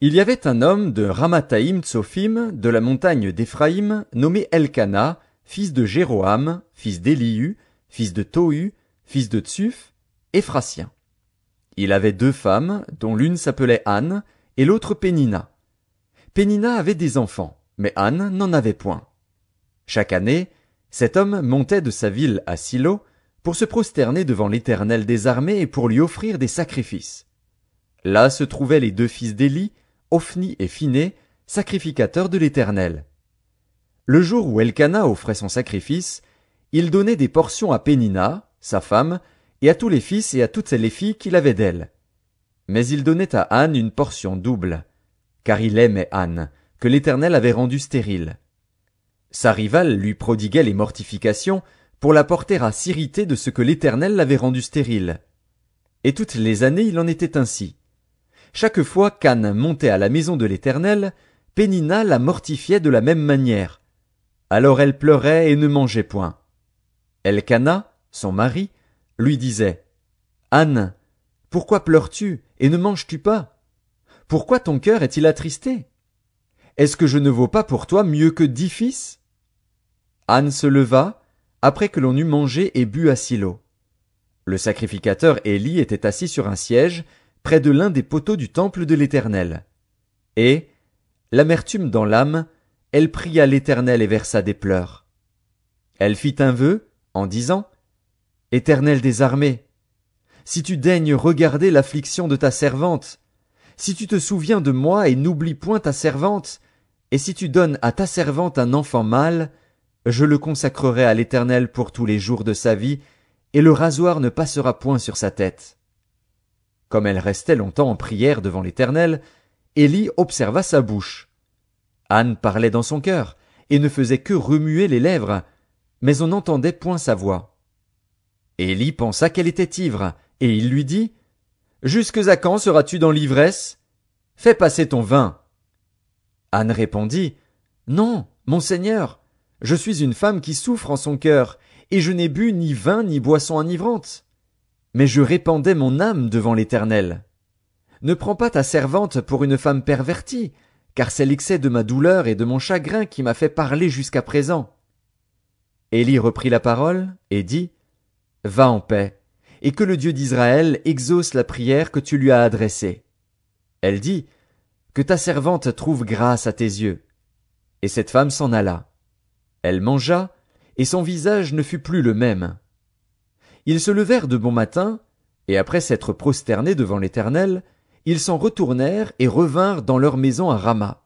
Il y avait un homme de ramataïm Tsophim, de la montagne d'Éphraïm, nommé Elkana, fils de Jéroam, fils d'Élihu, fils de Tohu, fils de Tsuf, Éphratien. Il avait deux femmes, dont l'une s'appelait Anne et l'autre Pénina. Pénina avait des enfants, mais Anne n'en avait point. Chaque année, cet homme montait de sa ville à Silo pour se prosterner devant l'Éternel des armées et pour lui offrir des sacrifices. Là se trouvaient les deux fils d'Élie, Ophni et Phiné, sacrificateurs de l'Éternel. Le jour où Elkana offrait son sacrifice, il donnait des portions à Pénina, sa femme, et à tous les fils et à toutes les filles qu'il avait d'elle. Mais il donnait à Anne une portion double, car il aimait Anne, que l'Éternel avait rendue stérile. Sa rivale lui prodiguait les mortifications pour la porter à s'irriter de ce que l'Éternel l'avait rendue stérile. Et toutes les années il en était ainsi. Chaque fois qu'Anne montait à la maison de l'Éternel, Pénina la mortifiait de la même manière. Alors elle pleurait et ne mangeait point. Elkana, son mari, lui disait Anne, pourquoi pleures-tu et ne manges-tu pas Pourquoi ton cœur est-il attristé Est-ce que je ne vaux pas pour toi mieux que dix fils Anne se leva, après que l'on eut mangé et bu à Silo. Le sacrificateur Élie était assis sur un siège, près de l'un des poteaux du temple de l'Éternel. Et, l'amertume dans l'âme, elle pria l'Éternel et versa des pleurs. Elle fit un vœu, en disant, Éternel des armées, si tu daignes regarder l'affliction de ta servante, si tu te souviens de moi et n'oublies point ta servante, et si tu donnes à ta servante un enfant mâle, je le consacrerai à l'Éternel pour tous les jours de sa vie, et le rasoir ne passera point sur sa tête. Comme elle restait longtemps en prière devant l'Éternel, Élie observa sa bouche. Anne parlait dans son cœur, et ne faisait que remuer les lèvres, mais on n'entendait point sa voix. Élie pensa qu'elle était ivre, et il lui dit, Jusque à quand seras-tu dans l'ivresse? Fais passer ton vin. Anne répondit, Non, mon Seigneur, je suis une femme qui souffre en son cœur, et je n'ai bu ni vin ni boisson enivrante mais je répandais mon âme devant l'Éternel. Ne prends pas ta servante pour une femme pervertie, car c'est l'excès de ma douleur et de mon chagrin qui m'a fait parler jusqu'à présent. Élie reprit la parole et dit, Va en paix, et que le Dieu d'Israël exauce la prière que tu lui as adressée. Elle dit, Que ta servante trouve grâce à tes yeux. Et cette femme s'en alla. Elle mangea, et son visage ne fut plus le même. Ils se levèrent de bon matin, et après s'être prosternés devant l'Éternel, ils s'en retournèrent et revinrent dans leur maison à Rama.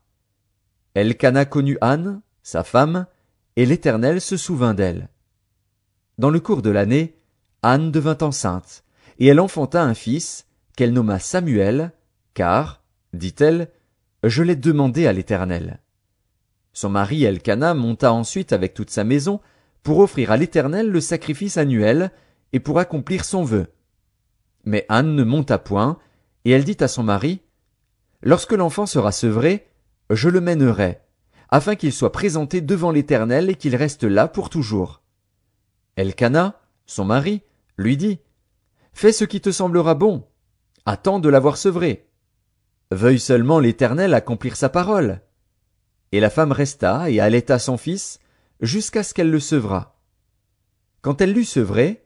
Elkana connut Anne, sa femme, et l'Éternel se souvint d'elle. Dans le cours de l'année, Anne devint enceinte, et elle enfanta un fils, qu'elle nomma Samuel, car, dit-elle, je l'ai demandé à l'Éternel. Son mari Elkana monta ensuite avec toute sa maison pour offrir à l'Éternel le sacrifice annuel et pour accomplir son vœu. Mais Anne ne monta point, et elle dit à son mari, Lorsque l'enfant sera sevré, je le mènerai, afin qu'il soit présenté devant l'Éternel et qu'il reste là pour toujours. Elkana, son mari, lui dit, Fais ce qui te semblera bon, attends de l'avoir sevré. Veuille seulement l'Éternel accomplir sa parole. Et la femme resta et allaita son fils, jusqu'à ce qu'elle le sevra. Quand elle l'eut sevré,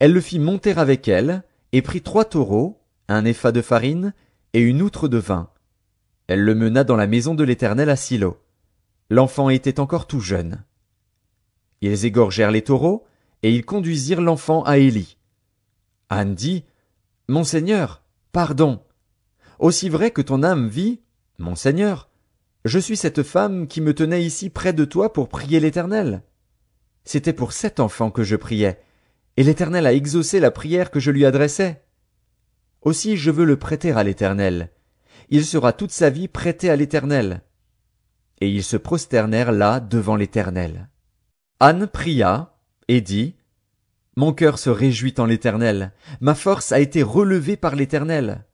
elle le fit monter avec elle, et prit trois taureaux, un épha de farine, et une outre de vin. Elle le mena dans la maison de l'Éternel à Silo. L'enfant était encore tout jeune. Ils égorgèrent les taureaux, et ils conduisirent l'enfant à Élie. Anne dit, Mon Seigneur, pardon. Aussi vrai que ton âme vit, mon Seigneur, je suis cette femme qui me tenait ici près de toi pour prier l'Éternel. C'était pour cet enfant que je priais, et l'Éternel a exaucé la prière que je lui adressais. Aussi je veux le prêter à l'Éternel. Il sera toute sa vie prêté à l'Éternel. Et ils se prosternèrent là devant l'Éternel. Anne pria, et dit, Mon cœur se réjouit en l'Éternel, ma force a été relevée par l'Éternel.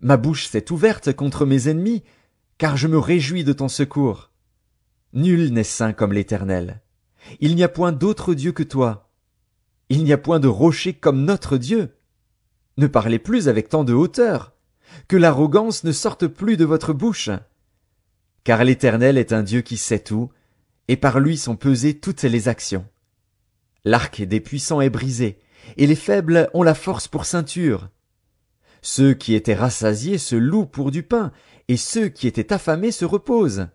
Ma bouche s'est ouverte contre mes ennemis, car je me réjouis de ton secours. Nul n'est saint comme l'Éternel. Il n'y a point d'autre Dieu que toi. Il n'y a point de rocher comme notre Dieu. Ne parlez plus avec tant de hauteur. Que l'arrogance ne sorte plus de votre bouche. Car l'Éternel est un Dieu qui sait tout, et par lui sont pesées toutes les actions. L'arc des puissants est brisé, et les faibles ont la force pour ceinture. Ceux qui étaient rassasiés se louent pour du pain, et ceux qui étaient affamés se reposent.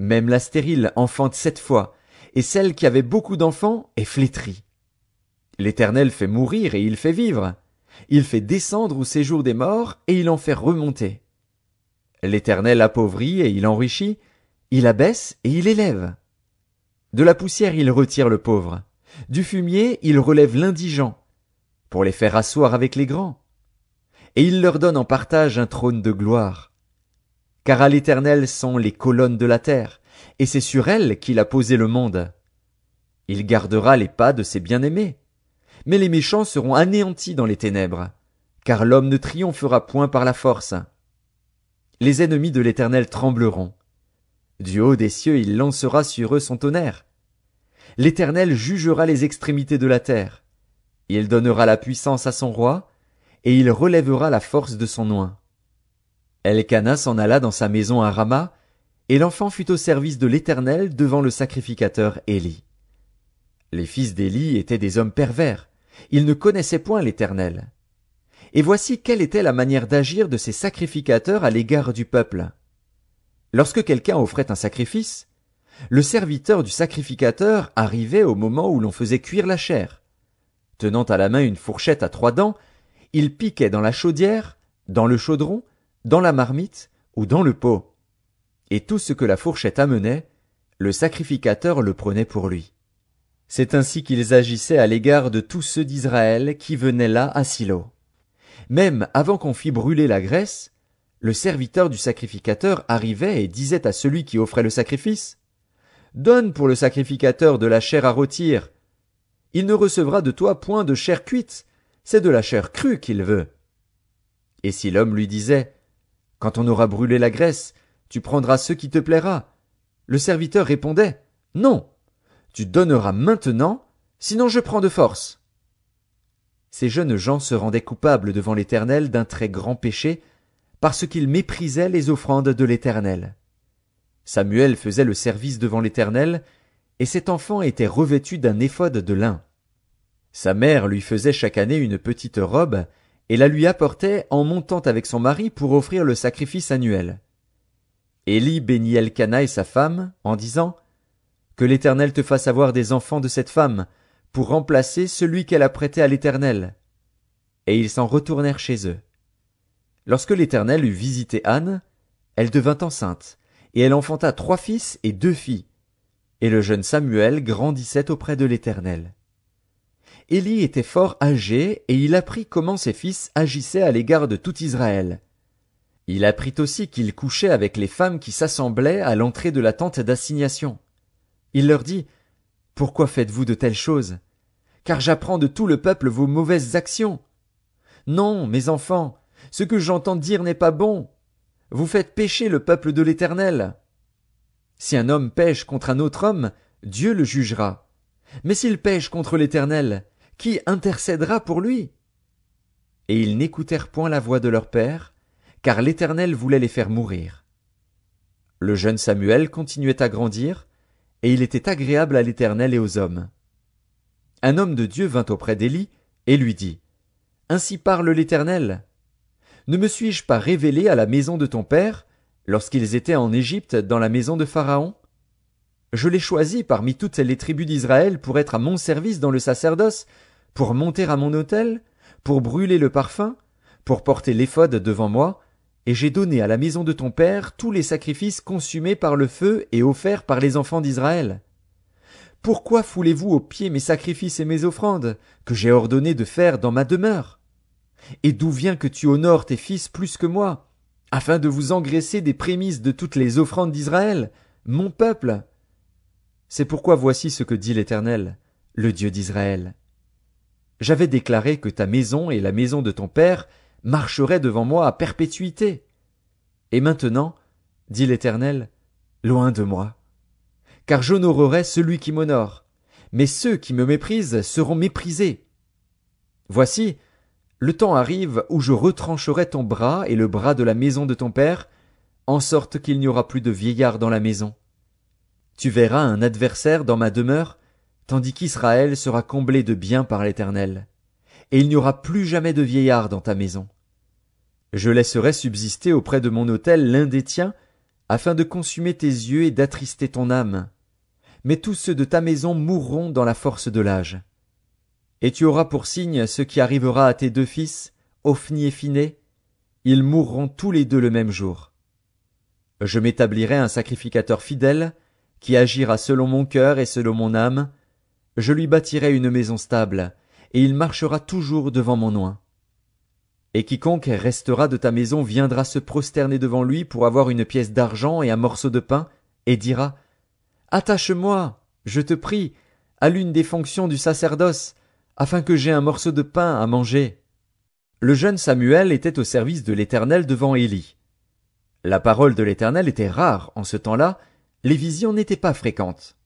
Même la stérile enfante sept fois, et celle qui avait beaucoup d'enfants est flétrie. L'Éternel fait mourir et il fait vivre. Il fait descendre au séjour des morts et il en fait remonter. L'Éternel appauvrit et il enrichit. Il abaisse et il élève. De la poussière il retire le pauvre. Du fumier il relève l'indigent. Pour les faire asseoir avec les grands. Et il leur donne en partage un trône de gloire. Car à l'Éternel sont les colonnes de la terre, et c'est sur elles qu'il a posé le monde. Il gardera les pas de ses bien-aimés mais les méchants seront anéantis dans les ténèbres, car l'homme ne triomphera point par la force. Les ennemis de l'Éternel trembleront. Du haut des cieux il lancera sur eux son tonnerre. L'Éternel jugera les extrémités de la terre. Il donnera la puissance à son roi, et il relèvera la force de son oin. Elkana s'en alla dans sa maison à Rama, et l'enfant fut au service de l'Éternel devant le sacrificateur Élie. Les fils d'Élie étaient des hommes pervers, ils ne connaissaient point l'Éternel. Et voici quelle était la manière d'agir de ces sacrificateurs à l'égard du peuple. Lorsque quelqu'un offrait un sacrifice, le serviteur du sacrificateur arrivait au moment où l'on faisait cuire la chair. Tenant à la main une fourchette à trois dents, il piquait dans la chaudière, dans le chaudron, dans la marmite ou dans le pot. Et tout ce que la fourchette amenait, le sacrificateur le prenait pour lui. C'est ainsi qu'ils agissaient à l'égard de tous ceux d'Israël qui venaient là à Silo. Même avant qu'on fît brûler la graisse, le serviteur du sacrificateur arrivait et disait à celui qui offrait le sacrifice, Donne pour le sacrificateur de la chair à rôtir. Il ne recevra de toi point de chair cuite, c'est de la chair crue qu'il veut. Et si l'homme lui disait, Quand on aura brûlé la graisse, tu prendras ce qui te plaira, le serviteur répondait, Non, tu donneras maintenant, sinon je prends de force. Ces jeunes gens se rendaient coupables devant l'Éternel d'un très grand péché, parce qu'ils méprisaient les offrandes de l'Éternel. Samuel faisait le service devant l'Éternel, et cet enfant était revêtu d'un éphode de lin. Sa mère lui faisait chaque année une petite robe, et la lui apportait en montant avec son mari pour offrir le sacrifice annuel. Élie bénit Elkanah et sa femme, en disant, que l'Éternel te fasse avoir des enfants de cette femme, pour remplacer celui qu'elle a prêté à l'Éternel. Et ils s'en retournèrent chez eux. Lorsque l'Éternel eut visité Anne, elle devint enceinte, et elle enfanta trois fils et deux filles. Et le jeune Samuel grandissait auprès de l'Éternel. Élie était fort âgé, et il apprit comment ses fils agissaient à l'égard de tout Israël. Il apprit aussi qu'il couchait avec les femmes qui s'assemblaient à l'entrée de la tente d'assignation. Il leur dit Pourquoi faites-vous de telles choses Car j'apprends de tout le peuple vos mauvaises actions. Non, mes enfants, ce que j'entends dire n'est pas bon. Vous faites pécher le peuple de l'Éternel. Si un homme pêche contre un autre homme, Dieu le jugera. Mais s'il pêche contre l'Éternel, qui intercédera pour lui? Et ils n'écoutèrent point la voix de leur père, car l'Éternel voulait les faire mourir. Le jeune Samuel continuait à grandir, et il était agréable à l'Éternel et aux hommes. Un homme de Dieu vint auprès d'Élie, et lui dit, Ainsi parle l'Éternel. Ne me suis-je pas révélé à la maison de ton père, lorsqu'ils étaient en Égypte dans la maison de Pharaon? Je l'ai choisi parmi toutes les tribus d'Israël pour être à mon service dans le sacerdoce, pour monter à mon autel, pour brûler le parfum, pour porter l'éphod devant moi, et j'ai donné à la maison de ton père tous les sacrifices consumés par le feu et offerts par les enfants d'Israël. Pourquoi foulez-vous aux pieds mes sacrifices et mes offrandes, que j'ai ordonné de faire dans ma demeure? Et d'où vient que tu honores tes fils plus que moi, afin de vous engraisser des prémices de toutes les offrandes d'Israël, mon peuple? C'est pourquoi voici ce que dit l'Éternel, le Dieu d'Israël. J'avais déclaré que ta maison et la maison de ton père marcherait devant moi à perpétuité. Et maintenant, dit l'Éternel, loin de moi, car j'honorerai celui qui m'honore, mais ceux qui me méprisent seront méprisés. Voici, le temps arrive où je retrancherai ton bras et le bras de la maison de ton père, en sorte qu'il n'y aura plus de vieillard dans la maison. Tu verras un adversaire dans ma demeure, tandis qu'Israël sera comblé de biens par l'Éternel, et il n'y aura plus jamais de vieillard dans ta maison. Je laisserai subsister auprès de mon hôtel l'un des tiens, afin de consumer tes yeux et d'attrister ton âme. Mais tous ceux de ta maison mourront dans la force de l'âge. Et tu auras pour signe ce qui arrivera à tes deux fils, Ophni et Finé. ils mourront tous les deux le même jour. Je m'établirai un sacrificateur fidèle, qui agira selon mon cœur et selon mon âme, je lui bâtirai une maison stable, et il marchera toujours devant mon oin. Et quiconque restera de ta maison viendra se prosterner devant lui pour avoir une pièce d'argent et un morceau de pain, et dira Attache-moi, je te prie, à l'une des fonctions du sacerdoce, afin que j'aie un morceau de pain à manger. Le jeune Samuel était au service de l'Éternel devant Élie. La parole de l'Éternel était rare en ce temps-là, les visions n'étaient pas fréquentes.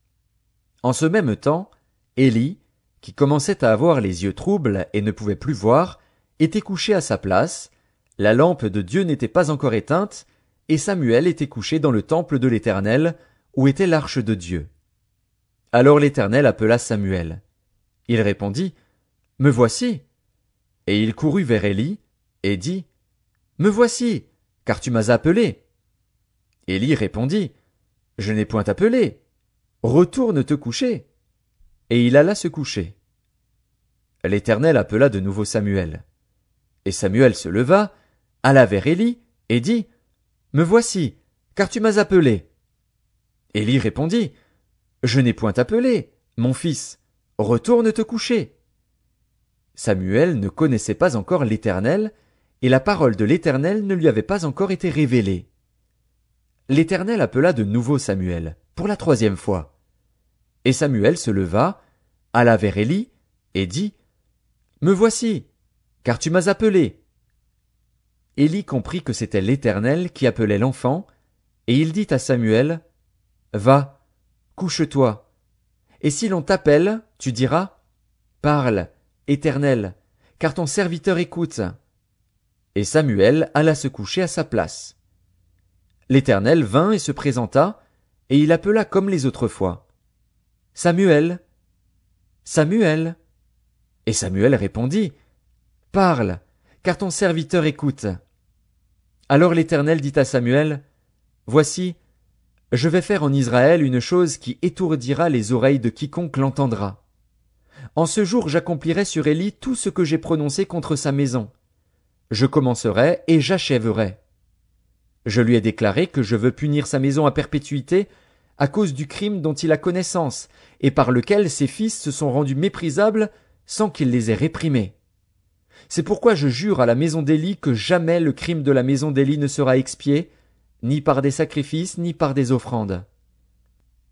En ce même temps, Élie, qui commençait à avoir les yeux troubles et ne pouvait plus voir, était couché à sa place, la lampe de Dieu n'était pas encore éteinte, et Samuel était couché dans le temple de l'Éternel, où était l'arche de Dieu. Alors l'Éternel appela Samuel. Il répondit, Me voici. Et il courut vers Élie, et dit, Me voici, car tu m'as appelé. Élie répondit, Je n'ai point appelé. Retourne te coucher. Et il alla se coucher. L'Éternel appela de nouveau Samuel. Et Samuel se leva, alla vers Élie, et dit, Me voici, car tu m'as appelé. Élie répondit, Je n'ai point appelé, mon fils, retourne te coucher. Samuel ne connaissait pas encore l'Éternel, et la parole de l'Éternel ne lui avait pas encore été révélée. L'Éternel appela de nouveau Samuel, pour la troisième fois. Et Samuel se leva, alla vers Élie, et dit, Me voici, car tu m'as appelé. Élie comprit que c'était l'Éternel qui appelait l'enfant, et il dit à Samuel, Va, couche-toi. Et si l'on t'appelle, tu diras, Parle, Éternel, car ton serviteur écoute. Et Samuel alla se coucher à sa place. L'Éternel vint et se présenta, et il appela comme les autres fois. Samuel. Samuel. Et Samuel répondit, Parle, car ton serviteur écoute. Alors l'Éternel dit à Samuel, Voici, je vais faire en Israël une chose qui étourdira les oreilles de quiconque l'entendra. En ce jour j'accomplirai sur Élie tout ce que j'ai prononcé contre sa maison. Je commencerai et j'achèverai. Je lui ai déclaré que je veux punir sa maison à perpétuité à cause du crime dont il a connaissance, et par lequel ses fils se sont rendus méprisables sans qu'il les ait réprimés. C'est pourquoi je jure à la maison d'Élie que jamais le crime de la maison d'Élie ne sera expié, ni par des sacrifices, ni par des offrandes.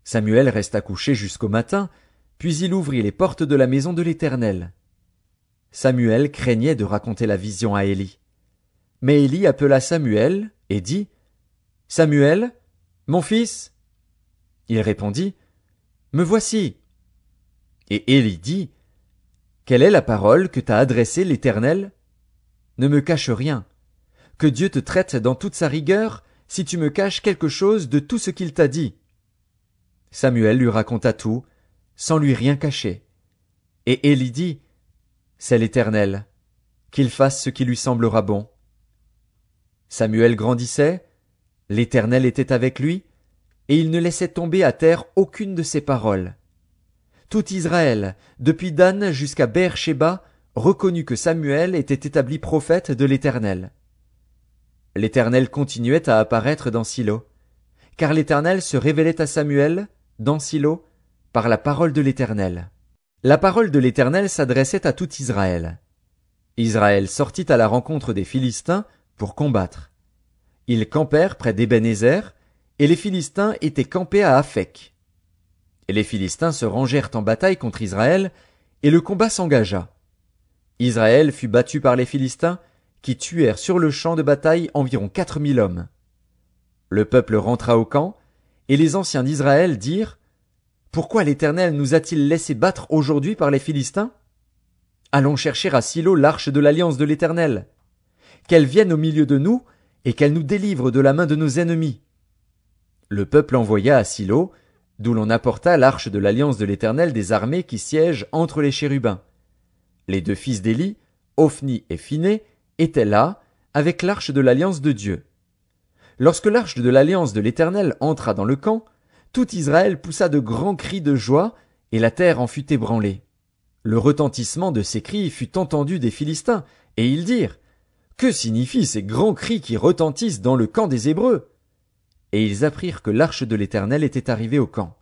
Samuel resta couché jusqu'au matin, puis il ouvrit les portes de la maison de l'Éternel. Samuel craignait de raconter la vision à Élie. Mais Élie appela Samuel et dit Samuel, mon fils. Il répondit Me voici. Et Élie dit quelle est la parole que t'a adressée l'Éternel? Ne me cache rien. Que Dieu te traite dans toute sa rigueur, si tu me caches quelque chose de tout ce qu'il t'a dit. Samuel lui raconta tout, sans lui rien cacher. Et Élie dit, C'est l'Éternel, qu'il fasse ce qui lui semblera bon. Samuel grandissait, l'Éternel était avec lui, et il ne laissait tomber à terre aucune de ses paroles. Tout Israël, depuis Dan jusqu'à Beersheba, reconnut que Samuel était établi prophète de l'Éternel. L'Éternel continuait à apparaître dans Silo, car l'Éternel se révélait à Samuel, dans Silo, par la parole de l'Éternel. La parole de l'Éternel s'adressait à tout Israël. Israël sortit à la rencontre des Philistins pour combattre. Ils campèrent près d'Ében-Ezer et les Philistins étaient campés à Afek. Et les Philistins se rangèrent en bataille contre Israël, et le combat s'engagea. Israël fut battu par les Philistins, qui tuèrent sur le champ de bataille environ quatre mille hommes. Le peuple rentra au camp, et les anciens d'Israël dirent, Pourquoi l'Éternel nous a-t-il laissé battre aujourd'hui par les Philistins? Allons chercher à Silo l'arche de l'alliance de l'Éternel. Qu'elle vienne au milieu de nous, et qu'elle nous délivre de la main de nos ennemis. Le peuple envoya à Silo d'où l'on apporta l'arche de l'alliance de l'Éternel des armées qui siège entre les chérubins. Les deux fils d'Élie, Ophni et Finé, étaient là, avec l'arche de l'alliance de Dieu. Lorsque l'arche de l'alliance de l'Éternel entra dans le camp, tout Israël poussa de grands cris de joie, et la terre en fut ébranlée. Le retentissement de ces cris fut entendu des Philistins, et ils dirent Que signifient ces grands cris qui retentissent dans le camp des Hébreux? et ils apprirent que l'arche de l'Éternel était arrivée au camp.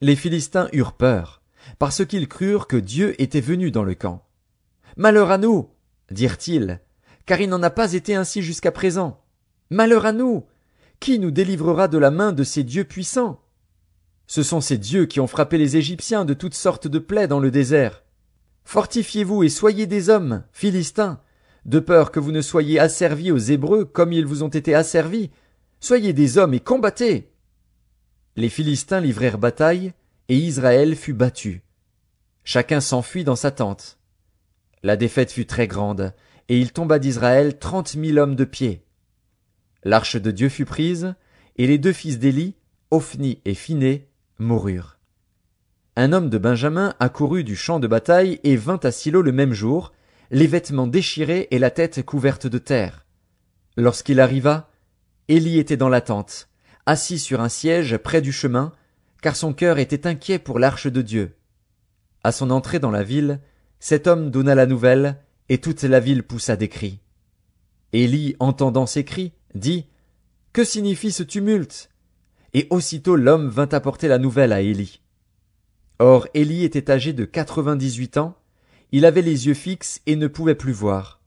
Les Philistins eurent peur, parce qu'ils crurent que Dieu était venu dans le camp. Malheur à nous, dirent-ils, car il n'en a pas été ainsi jusqu'à présent. Malheur à nous. Qui nous délivrera de la main de ces dieux puissants? Ce sont ces dieux qui ont frappé les Égyptiens de toutes sortes de plaies dans le désert. Fortifiez-vous et soyez des hommes, Philistins, de peur que vous ne soyez asservis aux Hébreux comme ils vous ont été asservis, Soyez des hommes et combattez. Les Philistins livrèrent bataille, et Israël fut battu. Chacun s'enfuit dans sa tente. La défaite fut très grande, et il tomba d'Israël trente mille hommes de pied. L'arche de Dieu fut prise, et les deux fils d'Élie, Ophni et Phinée, moururent. Un homme de Benjamin accourut du champ de bataille et vint à Silo le même jour, les vêtements déchirés et la tête couverte de terre. Lorsqu'il arriva, Élie était dans la tente, assis sur un siège près du chemin, car son cœur était inquiet pour l'arche de Dieu. À son entrée dans la ville, cet homme donna la nouvelle, et toute la ville poussa des cris. Élie, entendant ces cris, dit Que signifie ce tumulte Et aussitôt l'homme vint apporter la nouvelle à Élie. Or Élie était âgé de quatre-vingt-dix-huit ans, il avait les yeux fixes et ne pouvait plus voir.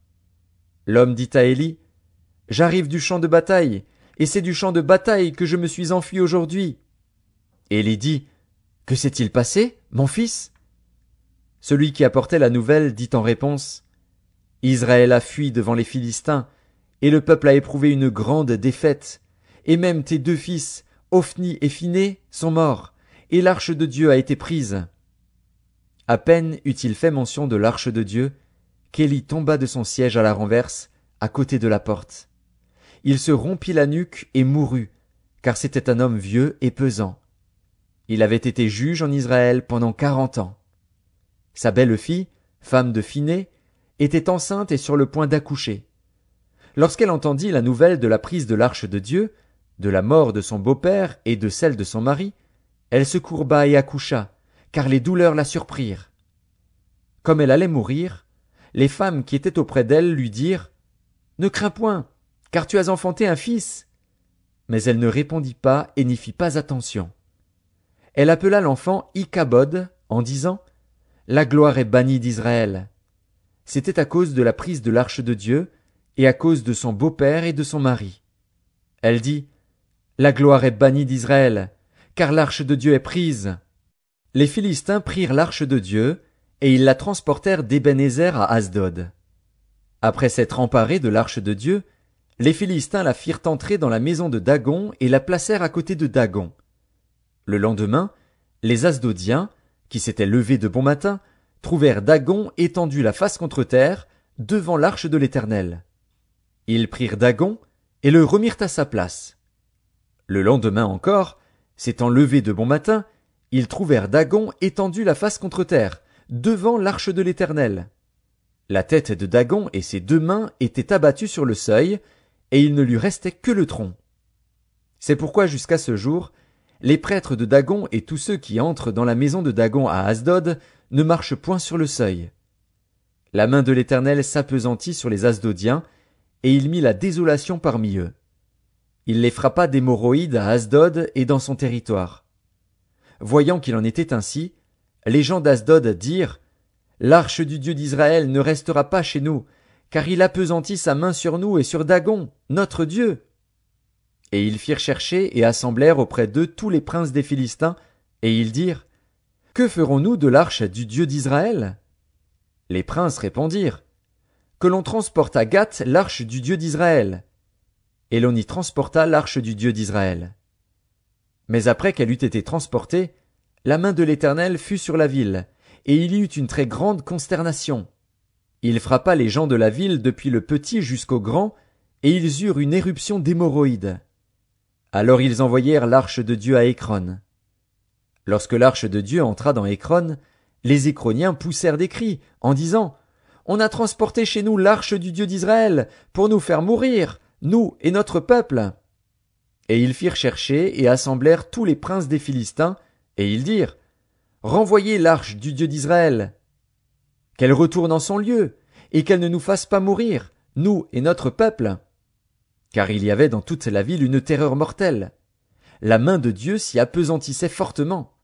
L'homme dit à Élie J'arrive du champ de bataille, et c'est du champ de bataille que je me suis enfui aujourd'hui. il dit, Que s'est-il passé, mon fils? Celui qui apportait la nouvelle dit en réponse, Israël a fui devant les Philistins, et le peuple a éprouvé une grande défaite, et même tes deux fils, Ophni et Phiné, sont morts, et l'arche de Dieu a été prise. À peine eut-il fait mention de l'arche de Dieu, qu'Élie tomba de son siège à la renverse, à côté de la porte il se rompit la nuque et mourut, car c'était un homme vieux et pesant. Il avait été juge en Israël pendant quarante ans. Sa belle-fille, femme de Phinée, était enceinte et sur le point d'accoucher. Lorsqu'elle entendit la nouvelle de la prise de l'arche de Dieu, de la mort de son beau-père et de celle de son mari, elle se courba et accoucha, car les douleurs la surprirent. Comme elle allait mourir, les femmes qui étaient auprès d'elle lui dirent Ne crains point, car tu as enfanté un fils. Mais elle ne répondit pas et n'y fit pas attention. Elle appela l'enfant Ichabod en disant La gloire est bannie d'Israël. C'était à cause de la prise de l'arche de Dieu et à cause de son beau-père et de son mari. Elle dit La gloire est bannie d'Israël, car l'arche de Dieu est prise. Les Philistins prirent l'arche de Dieu et ils la transportèrent d'Ében-Ezer à Asdod. Après s'être emparés de l'arche de Dieu, les Philistins la firent entrer dans la maison de Dagon et la placèrent à côté de Dagon. Le lendemain, les Asdodiens, qui s'étaient levés de bon matin, trouvèrent Dagon étendu la face contre terre, devant l'arche de l'Éternel. Ils prirent Dagon et le remirent à sa place. Le lendemain encore, s'étant levés de bon matin, ils trouvèrent Dagon étendu la face contre terre, devant l'arche de l'Éternel. La tête de Dagon et ses deux mains étaient abattues sur le seuil, et il ne lui restait que le tronc. C'est pourquoi jusqu'à ce jour, les prêtres de Dagon et tous ceux qui entrent dans la maison de Dagon à Asdod ne marchent point sur le seuil. La main de l'Éternel s'apesantit sur les Asdodiens, et il mit la désolation parmi eux. Il les frappa d'hémorroïdes à Asdod et dans son territoire. Voyant qu'il en était ainsi, les gens d'Asdod dirent L'arche du Dieu d'Israël ne restera pas chez nous, car il appesantit sa main sur nous et sur Dagon, notre Dieu. Et ils firent chercher et assemblèrent auprès d'eux tous les princes des Philistins, et ils dirent, Que ferons-nous de l'arche du Dieu d'Israël? Les princes répondirent, Que l'on transporte à Gath l'arche du Dieu d'Israël. Et l'on y transporta l'arche du Dieu d'Israël. Mais après qu'elle eut été transportée, la main de l'Éternel fut sur la ville, et il y eut une très grande consternation. Il frappa les gens de la ville depuis le petit jusqu'au grand, et ils eurent une éruption d'hémorroïdes. Alors ils envoyèrent l'arche de Dieu à Écron. Lorsque l'arche de Dieu entra dans Écron, les Écroniens poussèrent des cris, en disant On a transporté chez nous l'arche du Dieu d'Israël, pour nous faire mourir, nous et notre peuple. Et ils firent chercher et assemblèrent tous les princes des Philistins, et ils dirent Renvoyez l'arche du Dieu d'Israël qu'elle retourne en son lieu, et qu'elle ne nous fasse pas mourir, nous et notre peuple. Car il y avait dans toute la ville une terreur mortelle. La main de Dieu s'y appesantissait fortement.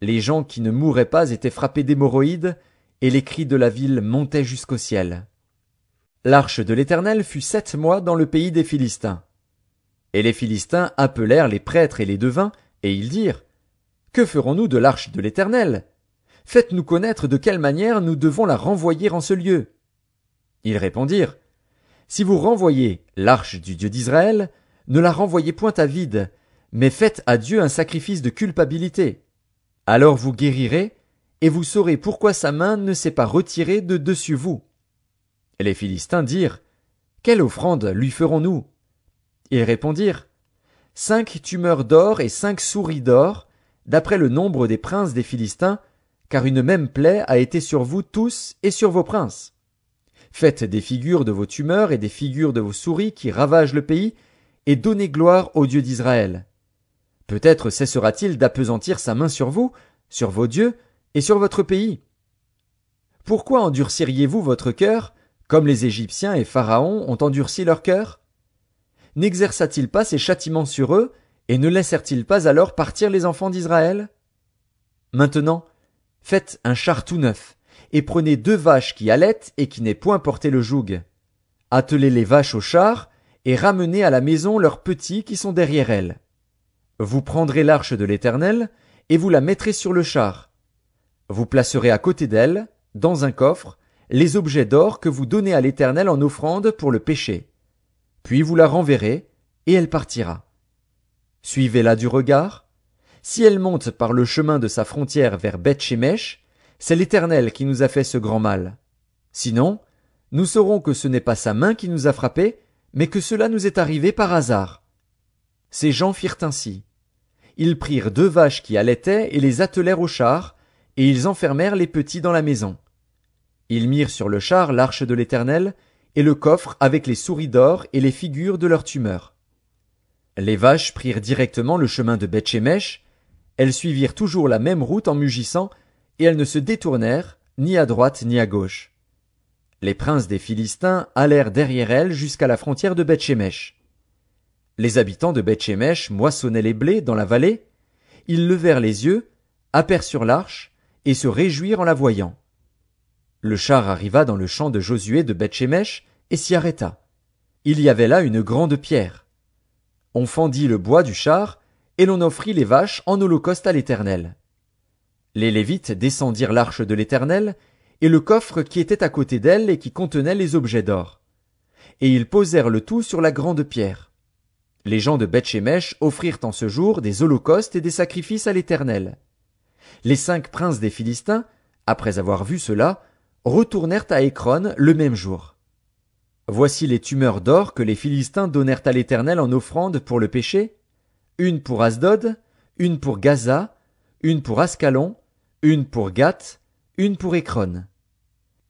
Les gens qui ne mouraient pas étaient frappés d'hémorroïdes, et les cris de la ville montaient jusqu'au ciel. L'arche de l'Éternel fut sept mois dans le pays des Philistins. Et les Philistins appelèrent les prêtres et les devins, et ils dirent, Que ferons-nous de l'arche de l'Éternel? Faites-nous connaître de quelle manière nous devons la renvoyer en ce lieu. Ils répondirent, Si vous renvoyez l'arche du Dieu d'Israël, ne la renvoyez point à vide, mais faites à Dieu un sacrifice de culpabilité. Alors vous guérirez, et vous saurez pourquoi sa main ne s'est pas retirée de dessus vous. les Philistins dirent, Quelle offrande lui ferons-nous? Ils répondirent, Cinq tumeurs d'or et cinq souris d'or, d'après le nombre des princes des Philistins, car une même plaie a été sur vous tous et sur vos princes. Faites des figures de vos tumeurs et des figures de vos souris qui ravagent le pays, et donnez gloire au Dieu d'Israël. Peut-être cessera-t-il d'appesantir sa main sur vous, sur vos dieux et sur votre pays. Pourquoi endurciriez-vous votre cœur, comme les Égyptiens et Pharaon ont endurci leur cœur N'exerça-t-il pas ses châtiments sur eux, et ne laissèrent-ils pas alors partir les enfants d'Israël Maintenant, Faites un char tout neuf, et prenez deux vaches qui allaitent et qui n'aient point porté le joug. Attelez les vaches au char, et ramenez à la maison leurs petits qui sont derrière elles. Vous prendrez l'arche de l'Éternel, et vous la mettrez sur le char. Vous placerez à côté d'elle, dans un coffre, les objets d'or que vous donnez à l'Éternel en offrande pour le péché. Puis vous la renverrez, et elle partira. Suivez-la du regard, si elle monte par le chemin de sa frontière vers Beth Shemesh, c'est l'Éternel qui nous a fait ce grand mal. Sinon, nous saurons que ce n'est pas sa main qui nous a frappés, mais que cela nous est arrivé par hasard. Ces gens firent ainsi. Ils prirent deux vaches qui allaitaient et les attelèrent au char, et ils enfermèrent les petits dans la maison. Ils mirent sur le char l'arche de l'Éternel, et le coffre avec les souris d'or et les figures de leur tumeur. Les vaches prirent directement le chemin de Bethshemesh, elles suivirent toujours la même route en mugissant, et elles ne se détournèrent, ni à droite ni à gauche. Les princes des Philistins allèrent derrière elles jusqu'à la frontière de Bethshemesh. Les habitants de Bethshemesh moissonnaient les blés dans la vallée, ils levèrent les yeux, aperçurent l'arche, et se réjouirent en la voyant. Le char arriva dans le champ de Josué de Bethshemesh et s'y arrêta. Il y avait là une grande pierre. On fendit le bois du char et l'on offrit les vaches en holocauste à l'Éternel. Les Lévites descendirent l'arche de l'Éternel, et le coffre qui était à côté d'elle et qui contenait les objets d'or. Et ils posèrent le tout sur la grande pierre. Les gens de Bethshemesh offrirent en ce jour des holocaustes et des sacrifices à l'Éternel. Les cinq princes des Philistins, après avoir vu cela, retournèrent à Écrone le même jour. Voici les tumeurs d'or que les Philistins donnèrent à l'Éternel en offrande pour le péché, une pour Asdod, une pour Gaza, une pour Ascalon, une pour Gath, une pour Écrone.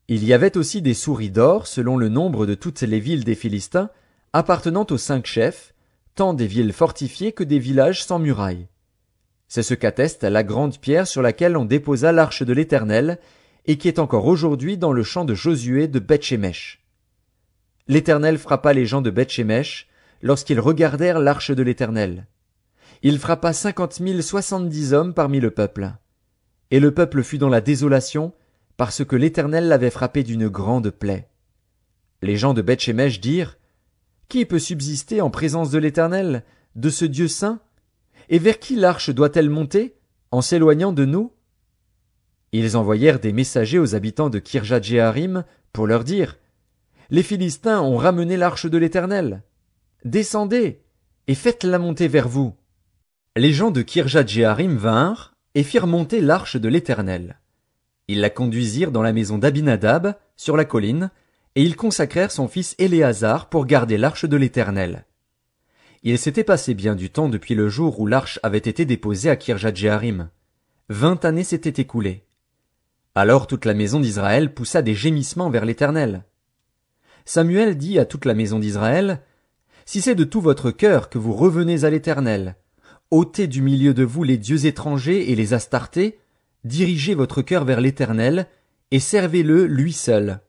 Il y avait aussi des souris d'or selon le nombre de toutes les villes des Philistins, appartenant aux cinq chefs, tant des villes fortifiées que des villages sans murailles. C'est ce qu'atteste la grande pierre sur laquelle on déposa l'arche de l'Éternel, et qui est encore aujourd'hui dans le champ de Josué de Bethshemesh. L'Éternel frappa les gens de Bethshemesh lorsqu'ils regardèrent l'arche de l'Éternel il frappa cinquante mille soixante-dix hommes parmi le peuple. Et le peuple fut dans la désolation, parce que l'Éternel l'avait frappé d'une grande plaie. Les gens de Bethshemesh dirent, Qui peut subsister en présence de l'Éternel, de ce Dieu saint? Et vers qui l'arche doit-elle monter, en s'éloignant de nous? Ils envoyèrent des messagers aux habitants de kirjat pour leur dire, Les Philistins ont ramené l'arche de l'Éternel. Descendez et faites-la monter vers vous les gens de kirjat Jearim vinrent et firent monter l'arche de l'Éternel. Ils la conduisirent dans la maison d'Abinadab, sur la colline, et ils consacrèrent son fils Éléazar pour garder l'arche de l'Éternel. Il s'était passé bien du temps depuis le jour où l'arche avait été déposée à kirjat Jearim. Vingt années s'étaient écoulées. Alors toute la maison d'Israël poussa des gémissements vers l'Éternel. Samuel dit à toute la maison d'Israël, Si c'est de tout votre cœur que vous revenez à l'Éternel, ôtez du milieu de vous les dieux étrangers et les astartés, dirigez votre cœur vers l'Éternel, et servez-le lui seul,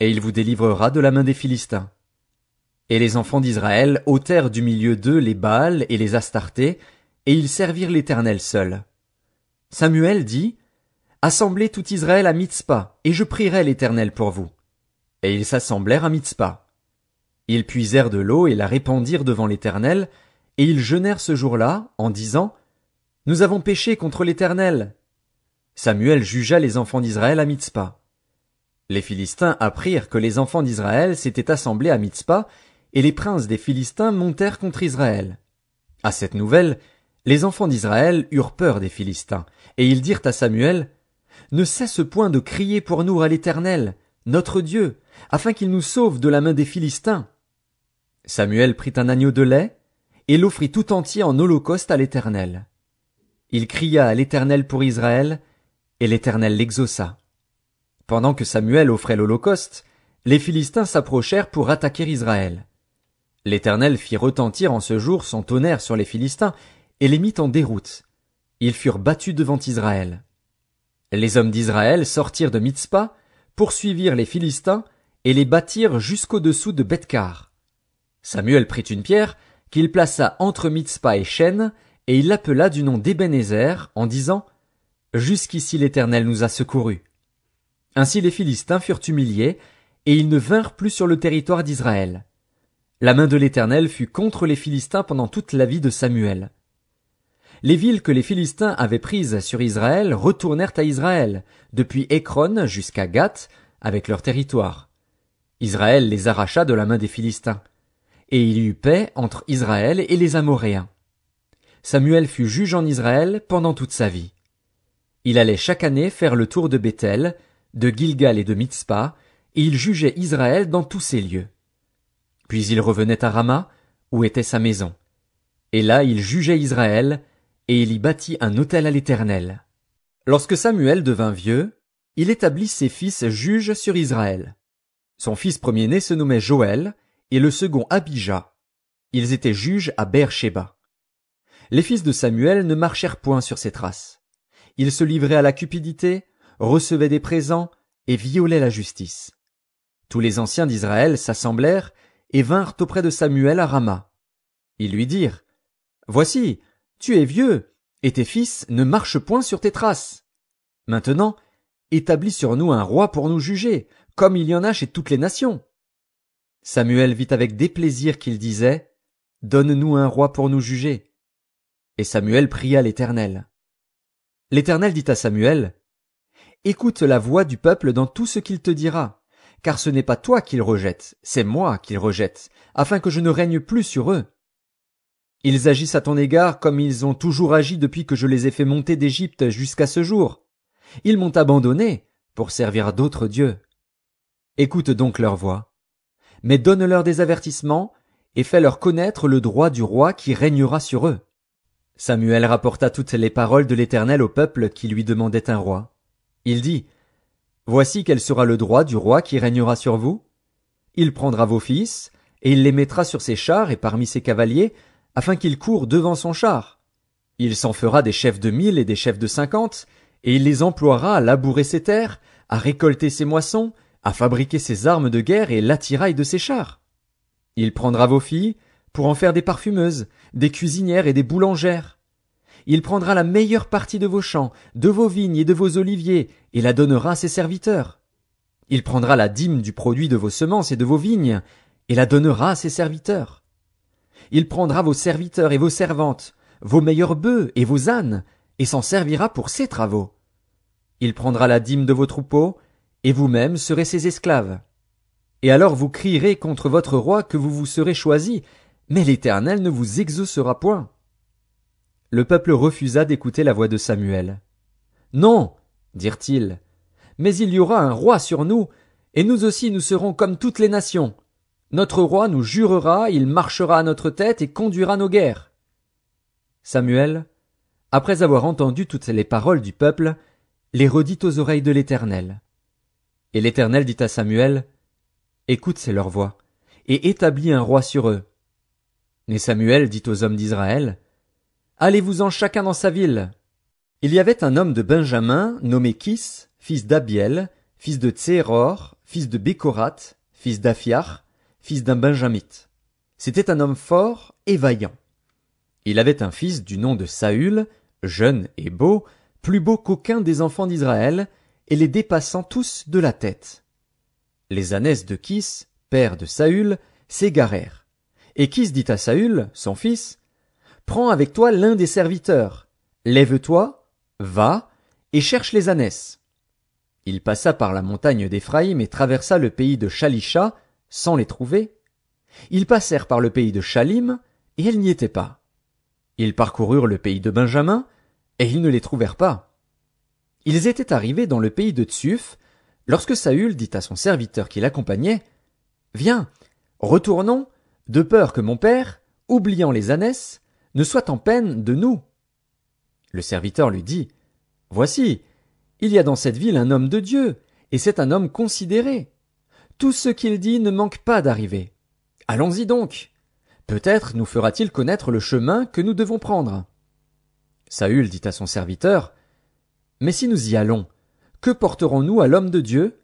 et il vous délivrera de la main des Philistins. Et les enfants d'Israël ôtèrent du milieu d'eux les Baals et les Astartés, et ils servirent l'Éternel seul. Samuel dit, Assemblez tout Israël à Mitzpah, et je prierai l'Éternel pour vous. Et ils s'assemblèrent à Mitzpah. Ils puisèrent de l'eau et la répandirent devant l'Éternel, et ils jeûnèrent ce jour-là, en disant, Nous avons péché contre l'Éternel. Samuel jugea les enfants d'Israël à Mitzpah. Les Philistins apprirent que les enfants d'Israël s'étaient assemblés à Mitzpah, et les princes des Philistins montèrent contre Israël. À cette nouvelle, les enfants d'Israël eurent peur des Philistins, et ils dirent à Samuel, Ne cesse point de crier pour nous à l'Éternel, notre Dieu, afin qu'il nous sauve de la main des Philistins. Samuel prit un agneau de lait, et l'offrit tout entier en holocauste à l'Éternel. Il cria à l'Éternel pour Israël, et l'Éternel l'exauça. Pendant que Samuel offrait l'holocauste, les Philistins s'approchèrent pour attaquer Israël. L'Éternel fit retentir en ce jour son tonnerre sur les Philistins et les mit en déroute. Ils furent battus devant Israël. Les hommes d'Israël sortirent de Mitzpah, poursuivirent les Philistins et les battirent jusqu'au-dessous de Bethcar. Samuel prit une pierre, qu'il plaça entre Mitzpah et Chêne et il l'appela du nom d'Ebenezer, en disant Jusqu'ici l'Éternel nous a secourus. Ainsi les Philistins furent humiliés, et ils ne vinrent plus sur le territoire d'Israël. La main de l'Éternel fut contre les Philistins pendant toute la vie de Samuel. Les villes que les Philistins avaient prises sur Israël retournèrent à Israël, depuis Écron jusqu'à Gath, avec leur territoire. Israël les arracha de la main des Philistins et il y eut paix entre Israël et les Amoréens. Samuel fut juge en Israël pendant toute sa vie. Il allait chaque année faire le tour de Bethel, de Gilgal et de Mitzpah, et il jugeait Israël dans tous ces lieux. Puis il revenait à Rama, où était sa maison. Et là il jugeait Israël, et il y bâtit un hôtel à l'Éternel. Lorsque Samuel devint vieux, il établit ses fils juges sur Israël. Son fils premier-né se nommait Joël, et le second Abijah. Ils étaient juges à Beersheba. Les fils de Samuel ne marchèrent point sur ses traces. Ils se livraient à la cupidité, recevaient des présents et violaient la justice. Tous les anciens d'Israël s'assemblèrent et vinrent auprès de Samuel à Rama. Ils lui dirent, Voici, tu es vieux, et tes fils ne marchent point sur tes traces. Maintenant, établis sur nous un roi pour nous juger, comme il y en a chez toutes les nations. Samuel vit avec déplaisir qu'il disait, Donne-nous un roi pour nous juger. Et Samuel pria l'Éternel. L'Éternel dit à Samuel, Écoute la voix du peuple dans tout ce qu'il te dira, car ce n'est pas toi qu'ils rejette, c'est moi qu'ils rejette, afin que je ne règne plus sur eux. Ils agissent à ton égard comme ils ont toujours agi depuis que je les ai fait monter d'Égypte jusqu'à ce jour. Ils m'ont abandonné pour servir d'autres dieux. Écoute donc leur voix mais donne-leur des avertissements et fais-leur connaître le droit du roi qui régnera sur eux. Samuel rapporta toutes les paroles de l'Éternel au peuple qui lui demandait un roi. Il dit, Voici quel sera le droit du roi qui régnera sur vous. Il prendra vos fils, et il les mettra sur ses chars et parmi ses cavaliers, afin qu'ils courent devant son char. Il s'en fera des chefs de mille et des chefs de cinquante, et il les emploiera à labourer ses terres, à récolter ses moissons, à fabriquer ses armes de guerre et l'attirail de ses chars. Il prendra vos filles pour en faire des parfumeuses, des cuisinières et des boulangères. Il prendra la meilleure partie de vos champs, de vos vignes et de vos oliviers, et la donnera à ses serviteurs. Il prendra la dîme du produit de vos semences et de vos vignes, et la donnera à ses serviteurs. Il prendra vos serviteurs et vos servantes, vos meilleurs bœufs et vos ânes, et s'en servira pour ses travaux. Il prendra la dîme de vos troupeaux, et vous même serez ses esclaves. Et alors vous crierez contre votre roi que vous vous serez choisi, mais l'Éternel ne vous exaucera point. Le peuple refusa d'écouter la voix de Samuel. Non, dirent-ils, mais il y aura un roi sur nous, et nous aussi nous serons comme toutes les nations. Notre roi nous jurera, il marchera à notre tête et conduira nos guerres. Samuel, après avoir entendu toutes les paroles du peuple, les redit aux oreilles de l'Éternel. Et l'Éternel dit à Samuel, Écoute, c'est leur voix, et établis un roi sur eux. Et Samuel dit aux hommes d'Israël, Allez-vous-en chacun dans sa ville. Il y avait un homme de Benjamin, nommé Kis, fils d'Abiel, fils de Tseror, fils de Bécorat, fils d'Aphiach, fils d'un Benjamite. C'était un homme fort et vaillant. Il avait un fils du nom de Saül, jeune et beau, plus beau qu'aucun des enfants d'Israël, et les dépassant tous de la tête. Les ânes de Kis, père de Saül, s'égarèrent. Et Kis dit à Saül, son fils, Prends avec toi l'un des serviteurs, lève-toi, va, et cherche les ânes. Il passa par la montagne d'Éphraïm et traversa le pays de Shalisha, sans les trouver. Ils passèrent par le pays de Chalim et elles n'y étaient pas. Ils parcoururent le pays de Benjamin, et ils ne les trouvèrent pas. Ils étaient arrivés dans le pays de Tsuf, lorsque Saül dit à son serviteur qui l'accompagnait, Viens, retournons, de peur que mon père, oubliant les ânesses, ne soit en peine de nous. Le serviteur lui dit, Voici, il y a dans cette ville un homme de Dieu, et c'est un homme considéré. Tout ce qu'il dit ne manque pas d'arriver. Allons-y donc. Peut-être nous fera-t-il connaître le chemin que nous devons prendre. Saül dit à son serviteur, mais si nous y allons, que porterons-nous à l'homme de Dieu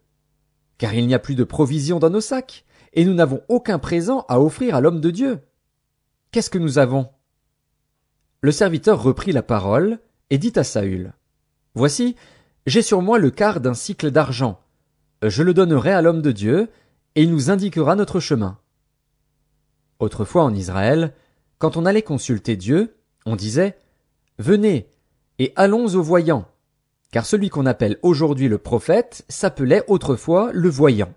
Car il n'y a plus de provisions dans nos sacs, et nous n'avons aucun présent à offrir à l'homme de Dieu. Qu'est-ce que nous avons Le serviteur reprit la parole et dit à Saül, Voici, j'ai sur moi le quart d'un cycle d'argent. Je le donnerai à l'homme de Dieu, et il nous indiquera notre chemin. Autrefois en Israël, quand on allait consulter Dieu, on disait Venez, et allons aux voyants, car celui qu'on appelle aujourd'hui le prophète s'appelait autrefois le voyant.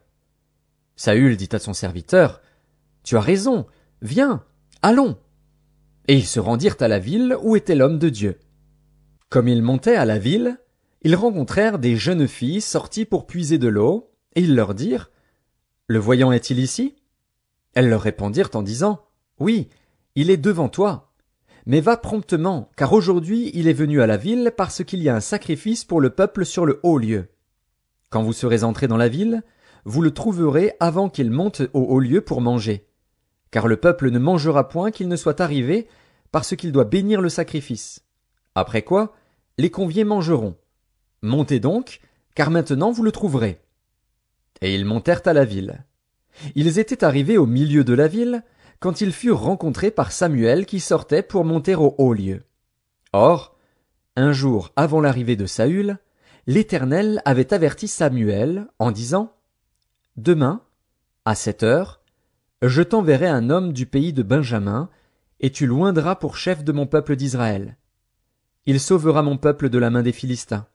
Saül dit à son serviteur, Tu as raison, viens, allons. Et ils se rendirent à la ville où était l'homme de Dieu. Comme ils montaient à la ville, ils rencontrèrent des jeunes filles sorties pour puiser de l'eau, et ils leur dirent, Le voyant est-il ici? Elles leur répondirent en disant, Oui, il est devant toi mais va promptement, car aujourd'hui il est venu à la ville parce qu'il y a un sacrifice pour le peuple sur le haut lieu. Quand vous serez entrés dans la ville, vous le trouverez avant qu'il monte au haut lieu pour manger. Car le peuple ne mangera point qu'il ne soit arrivé, parce qu'il doit bénir le sacrifice. Après quoi, les conviés mangeront. Montez donc, car maintenant vous le trouverez. Et ils montèrent à la ville. Ils étaient arrivés au milieu de la ville, quand ils furent rencontrés par Samuel qui sortait pour monter au haut lieu. Or, un jour avant l'arrivée de Saül, l'Éternel avait averti Samuel en disant Demain, à cette heure, je t'enverrai un homme du pays de Benjamin, et tu loindras pour chef de mon peuple d'Israël. Il sauvera mon peuple de la main des Philistins.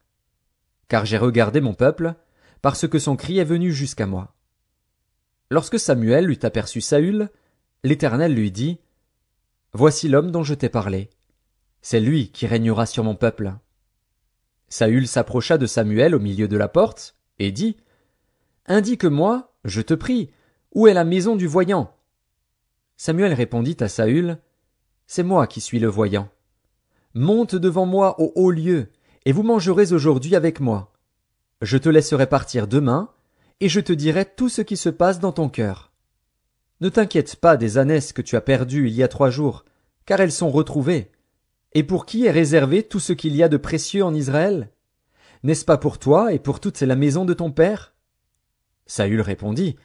Car j'ai regardé mon peuple, parce que son cri est venu jusqu'à moi. Lorsque Samuel eut aperçu Saül, l'Éternel lui dit, Voici l'homme dont je t'ai parlé. C'est lui qui régnera sur mon peuple. Saül s'approcha de Samuel au milieu de la porte, et dit, Indique-moi, je te prie, où est la maison du voyant? Samuel répondit à Saül, C'est moi qui suis le voyant. Monte devant moi au haut lieu, et vous mangerez aujourd'hui avec moi. Je te laisserai partir demain, et je te dirai tout ce qui se passe dans ton cœur. Ne t'inquiète pas des ânesses que tu as perdues il y a trois jours, car elles sont retrouvées. Et pour qui est réservé tout ce qu'il y a de précieux en Israël? N'est-ce pas pour toi et pour toute la maison de ton père? Saül répondit,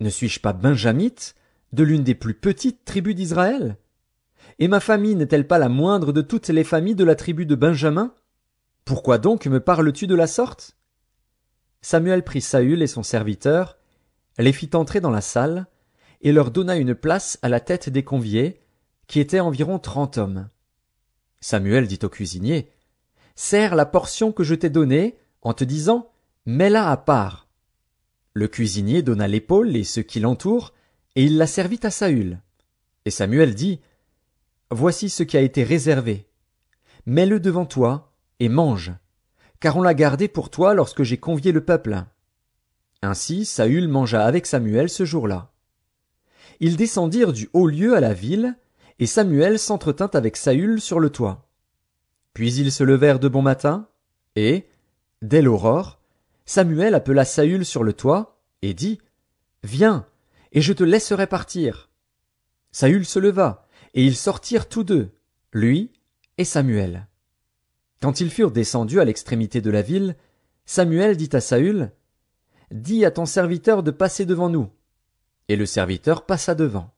Ne suis-je pas benjamite, de l'une des plus petites tribus d'Israël? Et ma famille n'est-elle pas la moindre de toutes les familles de la tribu de Benjamin? Pourquoi donc me parles-tu de la sorte? Samuel prit Saül et son serviteur, les fit entrer dans la salle, et leur donna une place à la tête des conviés, qui étaient environ trente hommes. Samuel dit au cuisinier, Serre la portion que je t'ai donnée, en te disant, mets-la à part. Le cuisinier donna l'épaule et ceux qui l'entoure, et il la servit à Saül. Et Samuel dit, Voici ce qui a été réservé. Mets-le devant toi, et mange, car on l'a gardé pour toi lorsque j'ai convié le peuple. Ainsi Saül mangea avec Samuel ce jour-là. Ils descendirent du haut lieu à la ville, et Samuel s'entretint avec Saül sur le toit. Puis ils se levèrent de bon matin, et, dès l'aurore, Samuel appela Saül sur le toit, et dit, Viens, et je te laisserai partir. Saül se leva, et ils sortirent tous deux, lui et Samuel. Quand ils furent descendus à l'extrémité de la ville, Samuel dit à Saül, Dis à ton serviteur de passer devant nous. Et le serviteur passa devant.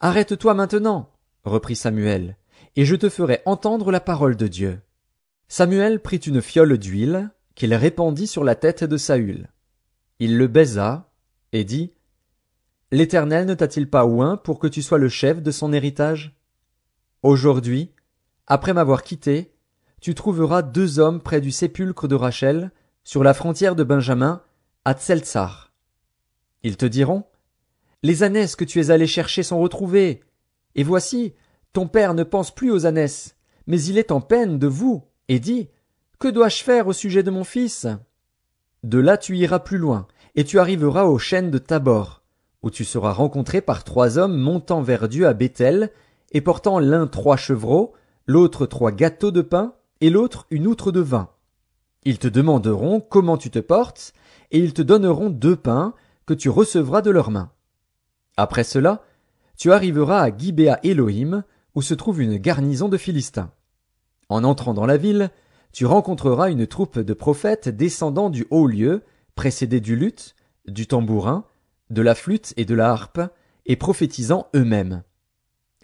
Arrête-toi maintenant, reprit Samuel, et je te ferai entendre la parole de Dieu. Samuel prit une fiole d'huile, qu'il répandit sur la tête de Saül. Il le baisa, et dit, L'Éternel ne t'a-t-il pas oint pour que tu sois le chef de son héritage? Aujourd'hui, après m'avoir quitté, tu trouveras deux hommes près du sépulcre de Rachel, sur la frontière de Benjamin, à Tseltsar. Ils te diront, les ânesses que tu es allé chercher sont retrouvées. Et voici, ton père ne pense plus aux ânesses, mais il est en peine de vous, et dit, Que dois-je faire au sujet de mon fils? De là tu iras plus loin, et tu arriveras aux chêne de Tabor, où tu seras rencontré par trois hommes montant vers Dieu à Bethel, et portant l'un trois chevreaux, l'autre trois gâteaux de pain, et l'autre une outre de vin. Ils te demanderont comment tu te portes, et ils te donneront deux pains que tu recevras de leurs mains. Après cela, tu arriveras à Gibea Elohim, où se trouve une garnison de Philistins. En entrant dans la ville, tu rencontreras une troupe de prophètes descendant du haut lieu, précédés du luth, du tambourin, de la flûte et de la harpe, et prophétisant eux-mêmes.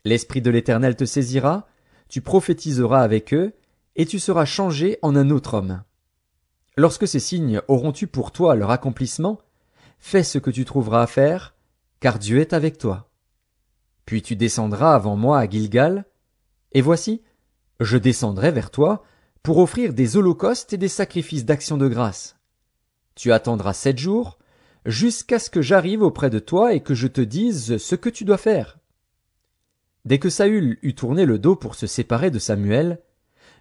L'Esprit de l'Éternel te saisira, tu prophétiseras avec eux, et tu seras changé en un autre homme. Lorsque ces signes auront eu pour toi leur accomplissement, fais ce que tu trouveras à faire, car Dieu est avec toi. Puis tu descendras avant moi à Gilgal, et voici, je descendrai vers toi, pour offrir des holocaustes et des sacrifices d'action de grâce. Tu attendras sept jours, jusqu'à ce que j'arrive auprès de toi et que je te dise ce que tu dois faire. Dès que Saül eut tourné le dos pour se séparer de Samuel,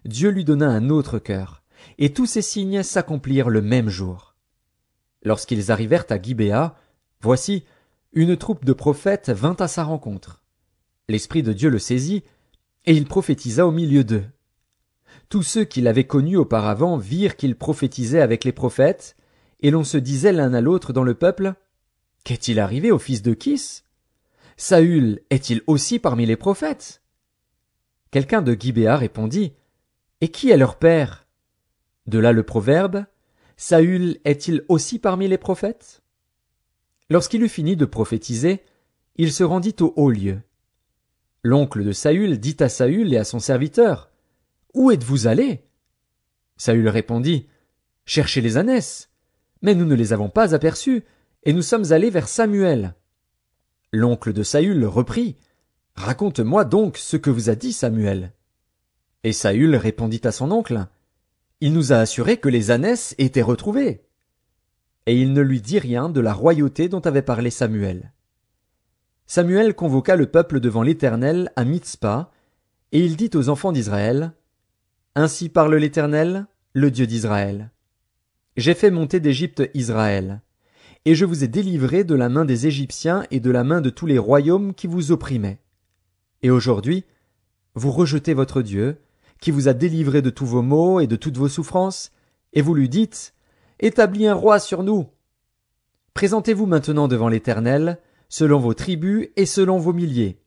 Dieu lui donna un autre cœur, et tous ces signes s'accomplirent le même jour. Lorsqu'ils arrivèrent à Gibéa, voici, une troupe de prophètes vint à sa rencontre. L'Esprit de Dieu le saisit, et il prophétisa au milieu d'eux. Tous ceux qui l'avaient connu auparavant virent qu'il prophétisait avec les prophètes, et l'on se disait l'un à l'autre dans le peuple, Qu'est-il arrivé au fils de Kis? Saül est-il aussi parmi les prophètes? Quelqu'un de Gibéa répondit, Et qui est leur père? De là le proverbe, Saül est-il aussi parmi les prophètes? Lorsqu'il eut fini de prophétiser, il se rendit au haut lieu. L'oncle de Saül dit à Saül et à son serviteur, Où êtes-vous allés? Saül répondit, Cherchez les ânesses. Mais nous ne les avons pas aperçus, et nous sommes allés vers Samuel. L'oncle de Saül reprit, Raconte-moi donc ce que vous a dit Samuel. Et Saül répondit à son oncle, Il nous a assuré que les ânesses étaient retrouvées et il ne lui dit rien de la royauté dont avait parlé Samuel. Samuel convoqua le peuple devant l'Éternel à Mitzpah, et il dit aux enfants d'Israël, Ainsi parle l'Éternel, le Dieu d'Israël. J'ai fait monter d'Égypte Israël, et je vous ai délivré de la main des Égyptiens et de la main de tous les royaumes qui vous opprimaient. Et aujourd'hui, vous rejetez votre Dieu, qui vous a délivré de tous vos maux et de toutes vos souffrances, et vous lui dites, Établis un roi sur nous. Présentez-vous maintenant devant l'Éternel, selon vos tribus et selon vos milliers.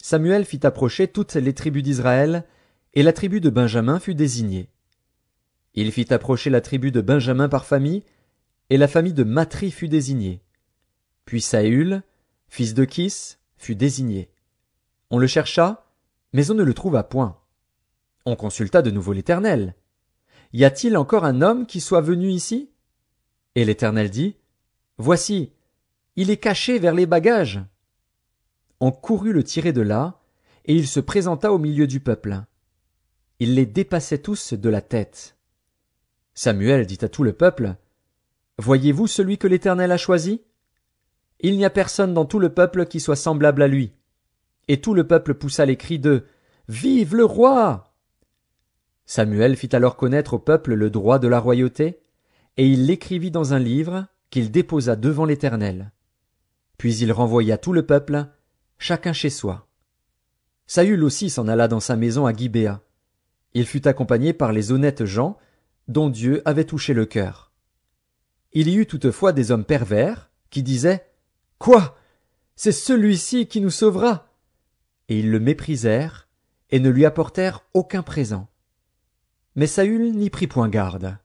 Samuel fit approcher toutes les tribus d'Israël, et la tribu de Benjamin fut désignée. Il fit approcher la tribu de Benjamin par famille, et la famille de Matri fut désignée. Puis Saül, fils de Kis, fut désigné. On le chercha, mais on ne le trouva point. On consulta de nouveau l'Éternel, y a-t-il encore un homme qui soit venu ici Et l'Éternel dit, Voici, il est caché vers les bagages. On courut le tirer de là, et il se présenta au milieu du peuple. Il les dépassait tous de la tête. Samuel dit à tout le peuple, Voyez-vous celui que l'Éternel a choisi Il n'y a personne dans tout le peuple qui soit semblable à lui. Et tout le peuple poussa les cris de Vive le roi Samuel fit alors connaître au peuple le droit de la royauté, et il l'écrivit dans un livre qu'il déposa devant l'Éternel. Puis il renvoya tout le peuple, chacun chez soi. Saül aussi s'en alla dans sa maison à Gibéa. Il fut accompagné par les honnêtes gens dont Dieu avait touché le cœur. Il y eut toutefois des hommes pervers qui disaient Quoi? C'est celui-ci qui nous sauvera! Et ils le méprisèrent et ne lui apportèrent aucun présent. Mais Saül n'y prit point garde.